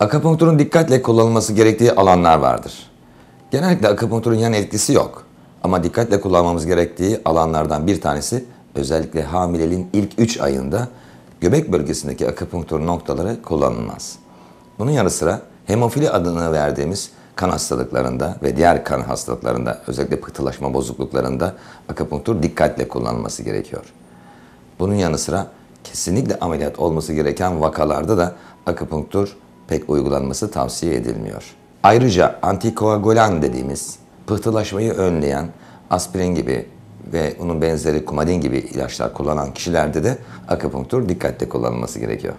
Akupunkturun dikkatle kullanılması gerektiği alanlar vardır. Genellikle akupunkturun yan etkisi yok. Ama dikkatle kullanmamız gerektiği alanlardan bir tanesi özellikle hamileliğin ilk 3 ayında göbek bölgesindeki akupunktur noktaları kullanılmaz. Bunun yanı sıra hemofili adını verdiğimiz kan hastalıklarında ve diğer kan hastalıklarında özellikle pıhtılaşma bozukluklarında akupunktur dikkatle kullanılması gerekiyor. Bunun yanı sıra kesinlikle ameliyat olması gereken vakalarda da akupunktur pek uygulanması tavsiye edilmiyor. Ayrıca antikoagulan dediğimiz pıhtılaşmayı önleyen aspirin gibi ve onun benzeri kumadin gibi ilaçlar kullanan kişilerde de akupunktur dikkatle kullanılması gerekiyor.